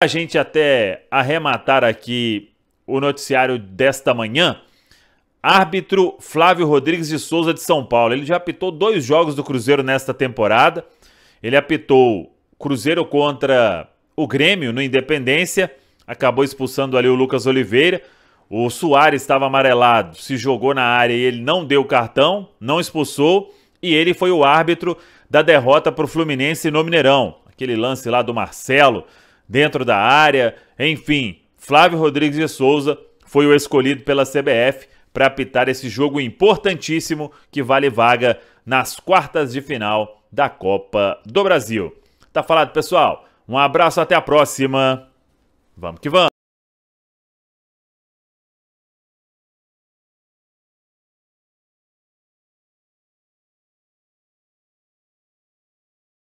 A gente até arrematar aqui o noticiário desta manhã. Árbitro Flávio Rodrigues de Souza de São Paulo. Ele já apitou dois jogos do Cruzeiro nesta temporada. Ele apitou Cruzeiro contra o Grêmio no Independência. Acabou expulsando ali o Lucas Oliveira. O Soares estava amarelado, se jogou na área e ele não deu cartão, não expulsou. E ele foi o árbitro da derrota para o Fluminense no Mineirão. Aquele lance lá do Marcelo dentro da área, enfim. Flávio Rodrigues de Souza foi o escolhido pela CBF para apitar esse jogo importantíssimo que vale vaga nas quartas de final da Copa do Brasil. Tá falado, pessoal? Um abraço, até a próxima. Vamos que vamos!